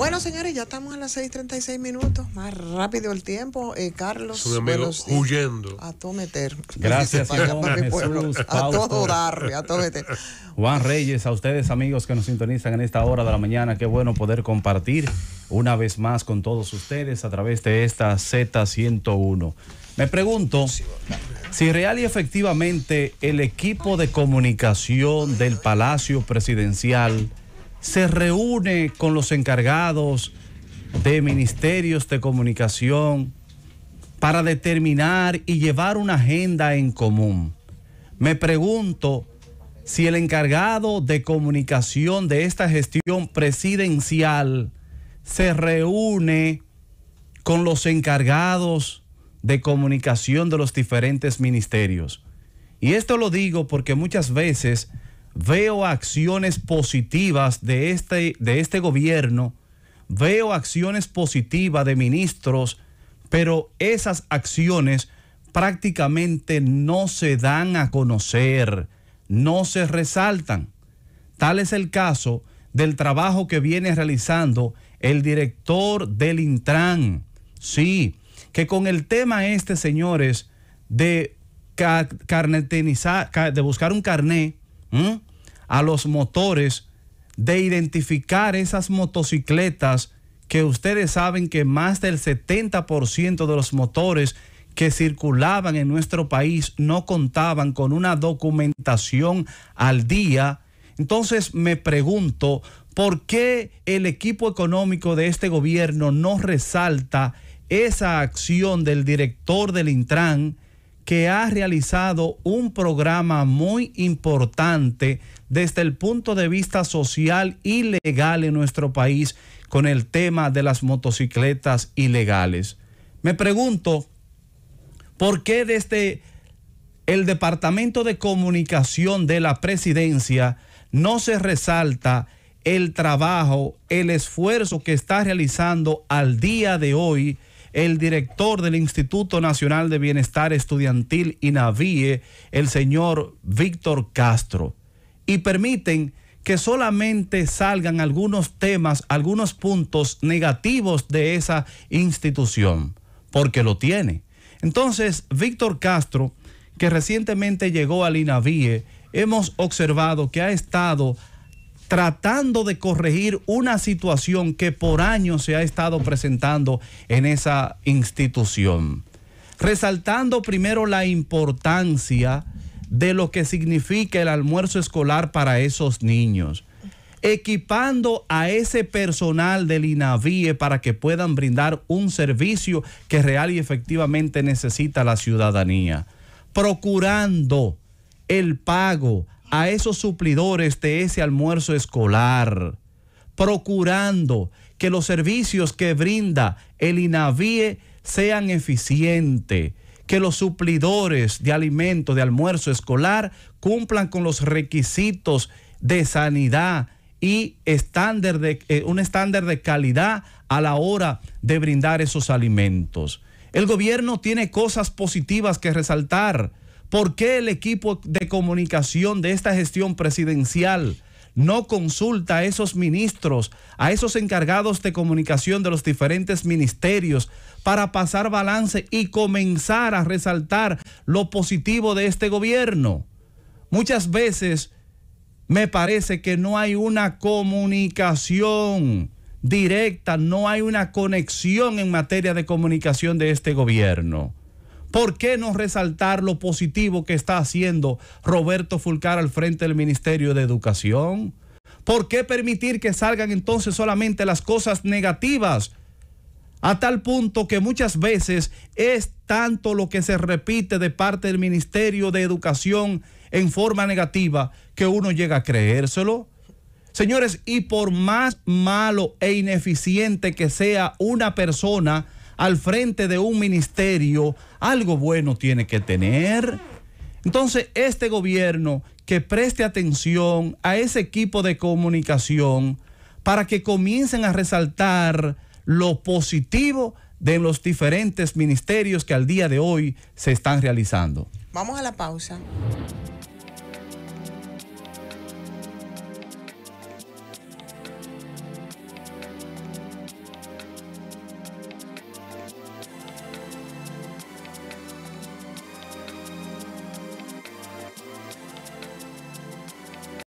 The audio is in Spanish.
Bueno, señores, ya estamos a las 6:36 minutos. Más rápido el tiempo. Eh, Carlos, Su huyendo. A todo meter. Gracias, A todo dar, a todo meter. Juan Reyes, a ustedes, amigos que nos sintonizan en esta hora de la mañana. Qué bueno poder compartir una vez más con todos ustedes a través de esta Z101. Me pregunto si real y efectivamente el equipo de comunicación del Palacio Presidencial se reúne con los encargados de ministerios de comunicación para determinar y llevar una agenda en común. Me pregunto si el encargado de comunicación de esta gestión presidencial se reúne con los encargados de comunicación de los diferentes ministerios. Y esto lo digo porque muchas veces veo acciones positivas de este, de este gobierno, veo acciones positivas de ministros, pero esas acciones prácticamente no se dan a conocer, no se resaltan. Tal es el caso del trabajo que viene realizando el director del Intran. Sí, que con el tema este, señores, de, de buscar un carnet ¿Mm? a los motores de identificar esas motocicletas que ustedes saben que más del 70% de los motores que circulaban en nuestro país no contaban con una documentación al día. Entonces me pregunto, ¿por qué el equipo económico de este gobierno no resalta esa acción del director del Intran que ha realizado un programa muy importante desde el punto de vista social y legal en nuestro país con el tema de las motocicletas ilegales. Me pregunto, ¿por qué desde el Departamento de Comunicación de la Presidencia no se resalta el trabajo, el esfuerzo que está realizando al día de hoy? el director del Instituto Nacional de Bienestar Estudiantil INAVIE, el señor Víctor Castro, y permiten que solamente salgan algunos temas, algunos puntos negativos de esa institución, porque lo tiene. Entonces, Víctor Castro, que recientemente llegó al INAVIE, hemos observado que ha estado tratando de corregir una situación que por años se ha estado presentando en esa institución. Resaltando primero la importancia de lo que significa el almuerzo escolar para esos niños equipando a ese personal del INAVIE para que puedan brindar un servicio que real y efectivamente necesita la ciudadanía, procurando el pago a esos suplidores de ese almuerzo escolar, procurando que los servicios que brinda el INAVIE sean eficientes, que los suplidores de alimento de almuerzo escolar cumplan con los requisitos de sanidad y estándar de, eh, un estándar de calidad a la hora de brindar esos alimentos. El gobierno tiene cosas positivas que resaltar, ¿Por qué el equipo de comunicación de esta gestión presidencial no consulta a esos ministros, a esos encargados de comunicación de los diferentes ministerios para pasar balance y comenzar a resaltar lo positivo de este gobierno? Muchas veces me parece que no hay una comunicación directa, no hay una conexión en materia de comunicación de este gobierno. ¿Por qué no resaltar lo positivo que está haciendo Roberto Fulcar al frente del Ministerio de Educación? ¿Por qué permitir que salgan entonces solamente las cosas negativas? A tal punto que muchas veces es tanto lo que se repite de parte del Ministerio de Educación en forma negativa que uno llega a creérselo. Señores, y por más malo e ineficiente que sea una persona, al frente de un ministerio, algo bueno tiene que tener. Entonces, este gobierno que preste atención a ese equipo de comunicación para que comiencen a resaltar lo positivo de los diferentes ministerios que al día de hoy se están realizando. Vamos a la pausa.